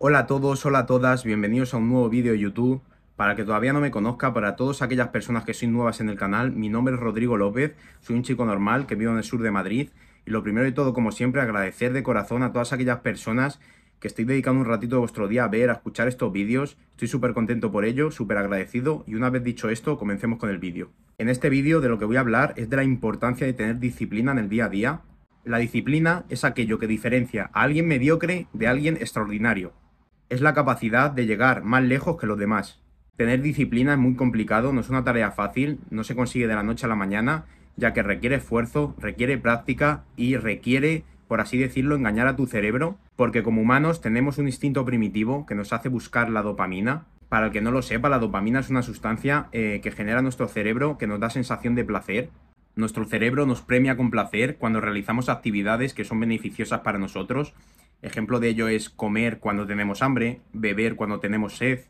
Hola a todos, hola a todas, bienvenidos a un nuevo vídeo de YouTube. Para que todavía no me conozca, para todas aquellas personas que sois nuevas en el canal, mi nombre es Rodrigo López, soy un chico normal que vivo en el sur de Madrid y lo primero de todo, como siempre, agradecer de corazón a todas aquellas personas que estoy dedicando un ratito de vuestro día a ver, a escuchar estos vídeos. Estoy súper contento por ello, súper agradecido y una vez dicho esto, comencemos con el vídeo. En este vídeo de lo que voy a hablar es de la importancia de tener disciplina en el día a día. La disciplina es aquello que diferencia a alguien mediocre de alguien extraordinario es la capacidad de llegar más lejos que los demás. Tener disciplina es muy complicado, no es una tarea fácil, no se consigue de la noche a la mañana, ya que requiere esfuerzo, requiere práctica y requiere, por así decirlo, engañar a tu cerebro, porque como humanos tenemos un instinto primitivo que nos hace buscar la dopamina. Para el que no lo sepa, la dopamina es una sustancia eh, que genera nuestro cerebro que nos da sensación de placer. Nuestro cerebro nos premia con placer cuando realizamos actividades que son beneficiosas para nosotros Ejemplo de ello es comer cuando tenemos hambre, beber cuando tenemos sed.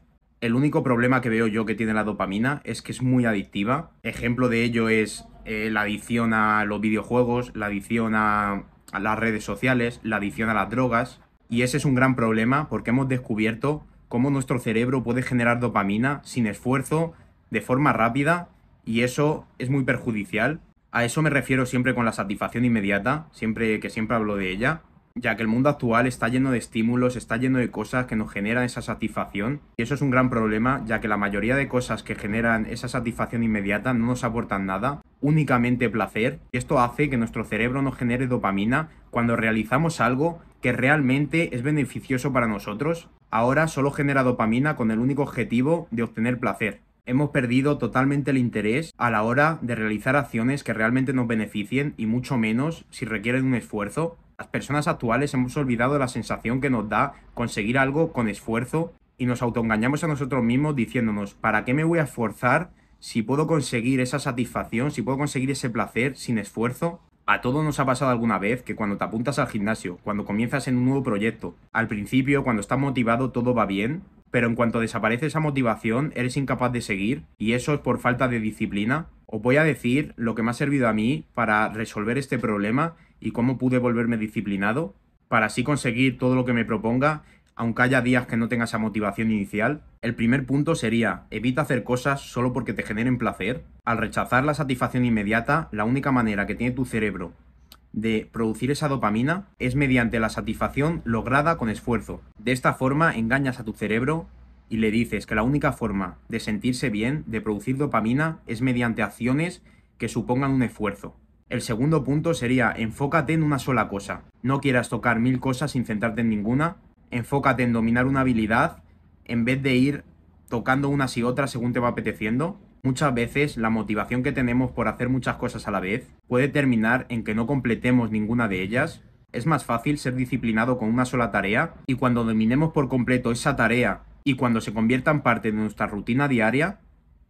El único problema que veo yo que tiene la dopamina es que es muy adictiva. Ejemplo de ello es eh, la adicción a los videojuegos, la adicción a, las redes sociales, la adicción a las drogas. Y ese es un gran problema porque hemos descubierto cómo nuestro cerebro puede generar dopamina sin esfuerzo, de forma rápida, y eso es muy perjudicial. A eso me refiero siempre con la satisfacción inmediata, siempre que siempre hablo de ella ya que el mundo actual está lleno de estímulos, está lleno de cosas que nos generan esa satisfacción. Y eso es un gran problema, ya que la mayoría de cosas que generan esa satisfacción inmediata no nos aportan nada, únicamente placer. Y esto hace que nuestro cerebro nos genere dopamina cuando realizamos algo que realmente es beneficioso para nosotros. Ahora solo genera dopamina con el único objetivo de obtener placer hemos perdido totalmente el interés a la hora de realizar acciones que realmente nos beneficien y mucho menos si requieren un esfuerzo. Las personas actuales hemos olvidado la sensación que nos da conseguir algo con esfuerzo y nos autoengañamos a nosotros mismos diciéndonos, ¿para qué me voy a esforzar si puedo conseguir esa satisfacción, si puedo conseguir ese placer sin esfuerzo? A todos nos ha pasado alguna vez que cuando te apuntas al gimnasio, cuando comienzas en un nuevo proyecto, al principio, cuando estás motivado, todo va bien, pero en cuanto desaparece esa motivación, eres incapaz de seguir, y eso es por falta de disciplina. Os voy a decir lo que me ha servido a mí para resolver este problema y cómo pude volverme disciplinado para así conseguir todo lo que me proponga, aunque haya días que no tenga esa motivación inicial, el primer punto sería evita hacer cosas solo porque te generen placer. Al rechazar la satisfacción inmediata, la única manera que tiene tu cerebro de producir esa dopamina es mediante la satisfacción lograda con esfuerzo. De esta forma engañas a tu cerebro y le dices que la única forma de sentirse bien, de producir dopamina, es mediante acciones que supongan un esfuerzo. El segundo punto sería enfócate en una sola cosa. No quieras tocar mil cosas sin centrarte en ninguna. Enfócate en dominar una habilidad en vez de ir tocando unas y otras según te va apeteciendo. Muchas veces la motivación que tenemos por hacer muchas cosas a la vez puede terminar en que no completemos ninguna de ellas. Es más fácil ser disciplinado con una sola tarea y cuando dominemos por completo esa tarea y cuando se convierta en parte de nuestra rutina diaria,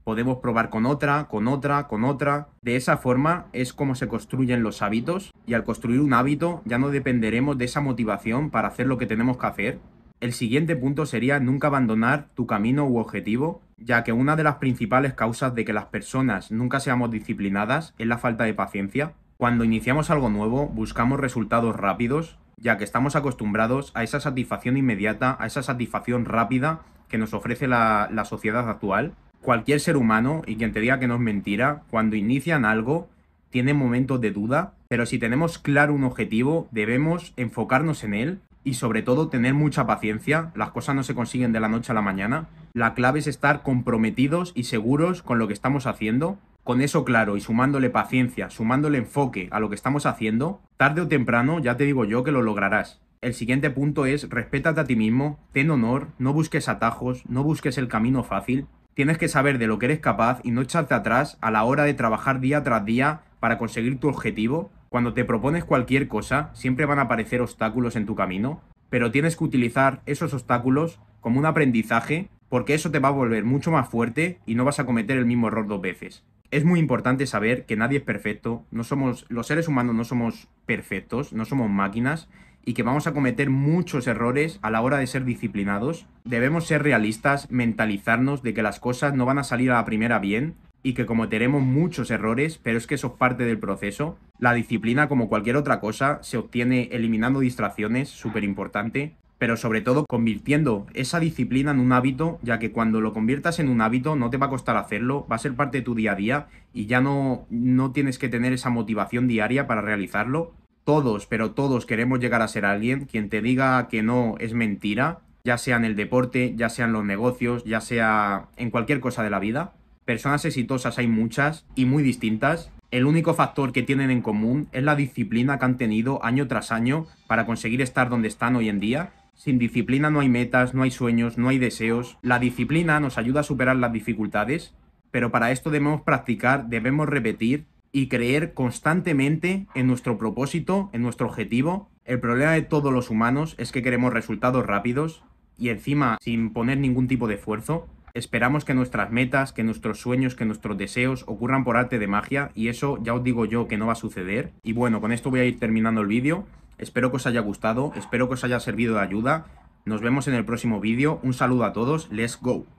podemos probar con otra, con otra, con otra. De esa forma es como se construyen los hábitos y al construir un hábito ya no dependeremos de esa motivación para hacer lo que tenemos que hacer. El siguiente punto sería nunca abandonar tu camino u objetivo, ya que una de las principales causas de que las personas nunca seamos disciplinadas es la falta de paciencia. Cuando iniciamos algo nuevo buscamos resultados rápidos, ya que estamos acostumbrados a esa satisfacción inmediata, a esa satisfacción rápida que nos ofrece la, la sociedad actual, cualquier ser humano, y quien te diga que no es mentira, cuando inician algo, tienen momentos de duda, pero si tenemos claro un objetivo, debemos enfocarnos en él y sobre todo tener mucha paciencia, las cosas no se consiguen de la noche a la mañana, la clave es estar comprometidos y seguros con lo que estamos haciendo, con eso claro y sumándole paciencia, sumándole enfoque a lo que estamos haciendo, tarde o temprano ya te digo yo que lo lograrás. El siguiente punto es respétate a ti mismo, ten honor, no busques atajos, no busques el camino fácil, Tienes que saber de lo que eres capaz y no echarte atrás a la hora de trabajar día tras día para conseguir tu objetivo. Cuando te propones cualquier cosa, siempre van a aparecer obstáculos en tu camino, pero tienes que utilizar esos obstáculos como un aprendizaje porque eso te va a volver mucho más fuerte y no vas a cometer el mismo error dos veces. Es muy importante saber que nadie es perfecto, no somos los seres humanos no somos perfectos, no somos máquinas y que vamos a cometer muchos errores a la hora de ser disciplinados. Debemos ser realistas, mentalizarnos de que las cosas no van a salir a la primera bien y que cometeremos muchos errores, pero es que eso es parte del proceso. La disciplina, como cualquier otra cosa, se obtiene eliminando distracciones, súper importante, pero sobre todo convirtiendo esa disciplina en un hábito, ya que cuando lo conviertas en un hábito no te va a costar hacerlo, va a ser parte de tu día a día y ya no, no tienes que tener esa motivación diaria para realizarlo, todos, pero todos queremos llegar a ser alguien, quien te diga que no es mentira, ya sea en el deporte, ya sea en los negocios, ya sea en cualquier cosa de la vida. Personas exitosas hay muchas y muy distintas. El único factor que tienen en común es la disciplina que han tenido año tras año para conseguir estar donde están hoy en día. Sin disciplina no hay metas, no hay sueños, no hay deseos. La disciplina nos ayuda a superar las dificultades, pero para esto debemos practicar, debemos repetir y creer constantemente en nuestro propósito, en nuestro objetivo. El problema de todos los humanos es que queremos resultados rápidos y encima sin poner ningún tipo de esfuerzo. Esperamos que nuestras metas, que nuestros sueños, que nuestros deseos ocurran por arte de magia y eso ya os digo yo que no va a suceder. Y bueno, con esto voy a ir terminando el vídeo. Espero que os haya gustado, espero que os haya servido de ayuda. Nos vemos en el próximo vídeo. Un saludo a todos, let's go.